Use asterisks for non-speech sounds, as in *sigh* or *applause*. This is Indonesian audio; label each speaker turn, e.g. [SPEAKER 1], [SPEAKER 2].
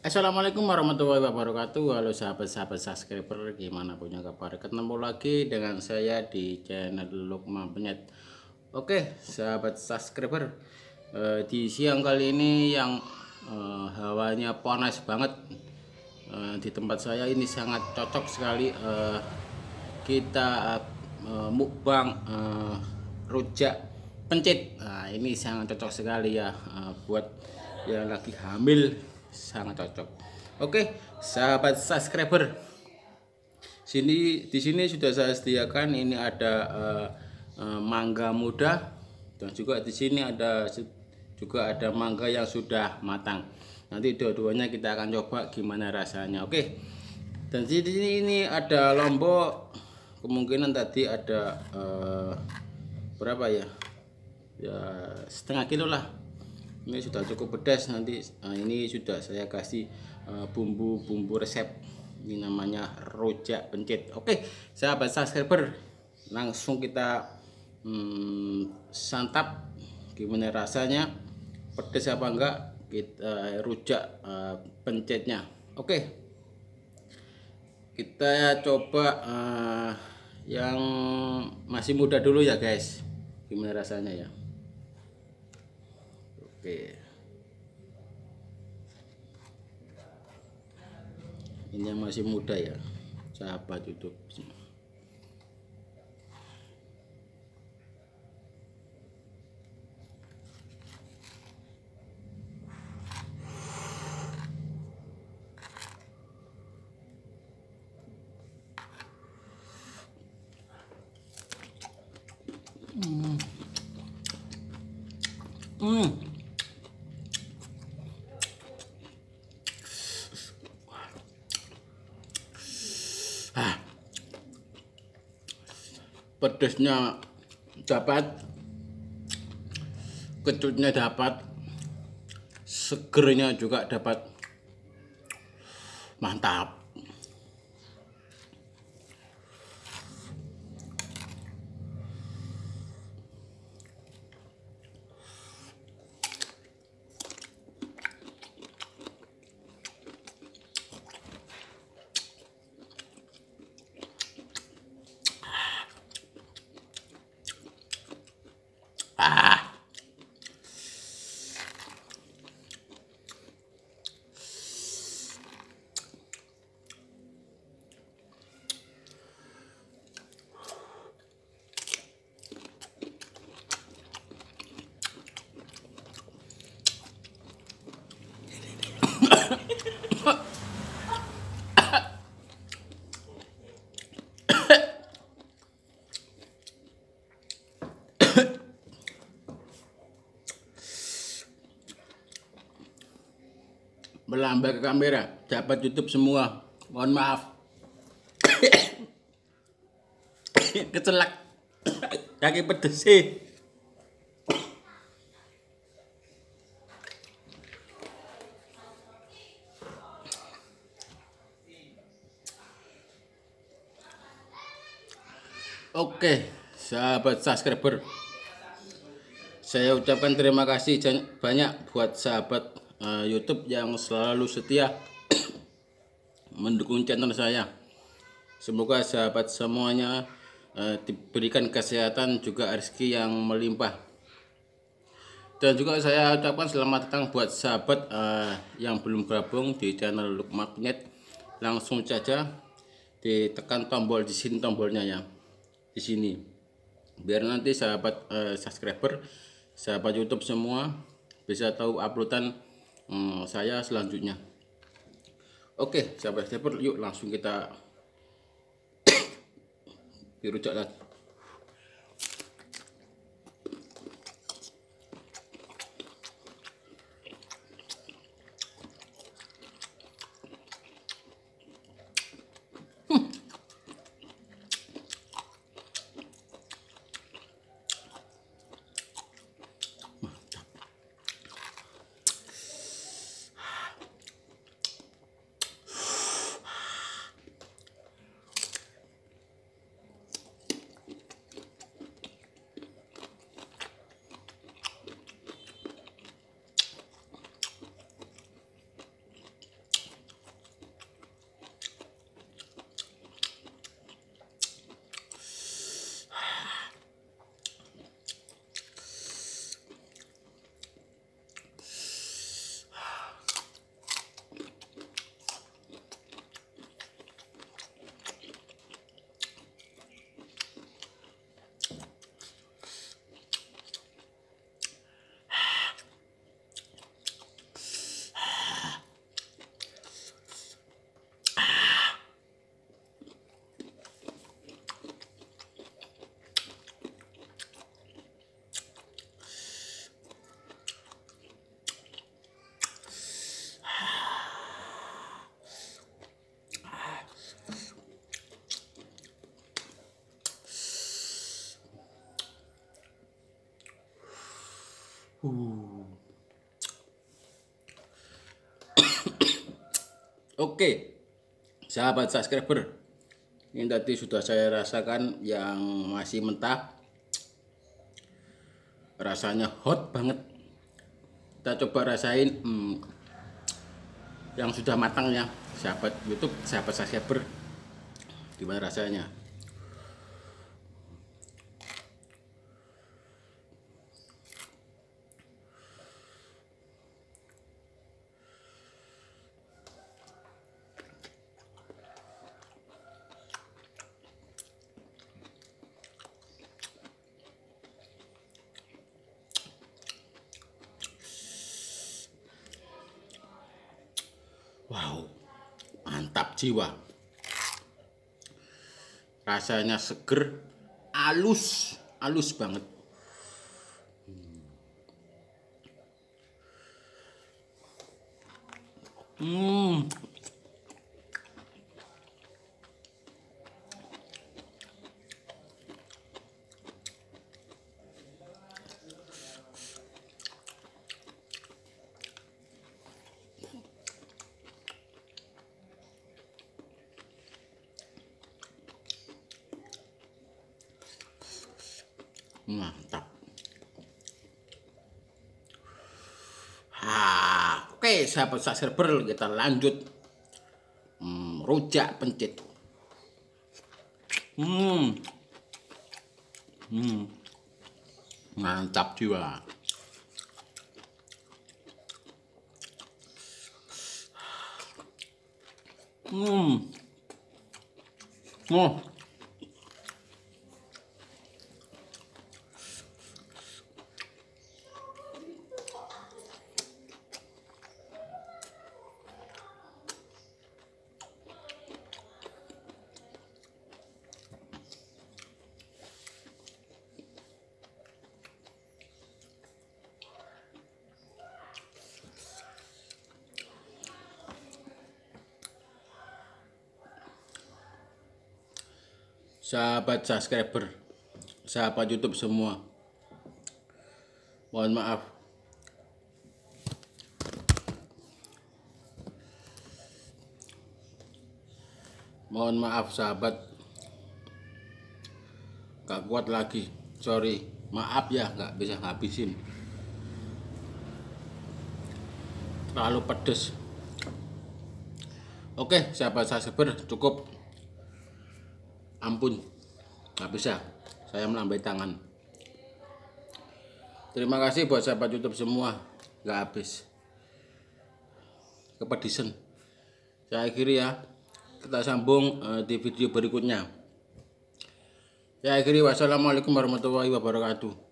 [SPEAKER 1] Assalamualaikum warahmatullahi wabarakatuh Halo sahabat-sahabat subscriber Gimana punya kabar Ketemu lagi dengan saya di channel Lukman Penyet Oke sahabat subscriber eh, Di siang kali ini yang eh, Hawanya panas banget eh, Di tempat saya ini sangat cocok sekali Kita mukbang Rujak pencit Nah ini sangat cocok sekali ya Buat yang lagi hamil sangat cocok oke sahabat subscriber sini di sini sudah saya sediakan ini ada uh, uh, mangga muda dan juga di sini ada juga ada mangga yang sudah matang nanti dua-duanya kita akan coba gimana rasanya oke dan di sini ini ada lombok kemungkinan tadi ada uh, berapa ya ya setengah kilo lah ini sudah cukup pedas nanti nah, ini sudah saya kasih eh, bumbu-bumbu uh, resep ini namanya rojak pencit oke sahabat subscriber langsung kita hmm, santap gimana rasanya pedas apa enggak kita uh, eh, rujak uh, pencetnya oke kita coba uh, yang masih muda dulu ya guys gimana rasanya ya Oke. Ini yang masih muda ya. Sahabat YouTube. Mm. Mm. pedesnya dapat kecutnya dapat segernya juga dapat mantap melambai ke kamera dapat tutup semua mohon maaf *coughs* kecelak *coughs* kaki pedes sih eh. Oke, sahabat subscriber, saya ucapkan terima kasih banyak buat sahabat uh, YouTube yang selalu setia *coughs* mendukung channel saya. Semoga sahabat semuanya uh, diberikan kesehatan juga rezeki yang melimpah. Dan juga saya ucapkan selamat datang buat sahabat uh, yang belum gabung di channel Look Magnet. Langsung saja ditekan tombol di sini tombolnya ya. Di sini. Biar nanti sahabat uh, subscriber, sahabat YouTube semua bisa tahu uploadan hmm, saya selanjutnya oke sahabat sahabat yuk langsung kita *coughs* dirujak lagi *coughs* Oke, sahabat subscriber, ini tadi sudah saya rasakan yang masih mentah, rasanya hot banget. Kita coba rasain hmm, yang sudah matang ya, sahabat YouTube, sahabat subscriber, gimana rasanya? jiwa rasanya seger alus alus banget hmm mantap ha, ah, oke okay, sahabat subscriber kita lanjut hmm, rujak pencit hmm hmm mantap jiwa hmm oh sahabat subscriber, sahabat YouTube semua. Mohon maaf. Mohon maaf sahabat. Gak kuat lagi. Sorry. Maaf ya gak bisa ngabisin. Terlalu pedes. Oke, sahabat subscriber cukup ampun nggak bisa saya melambai tangan terima kasih buat sahabat YouTube semua nggak habis kepedisan saya akhiri ya kita sambung eh, di video berikutnya saya akhiri wassalamualaikum warahmatullahi wabarakatuh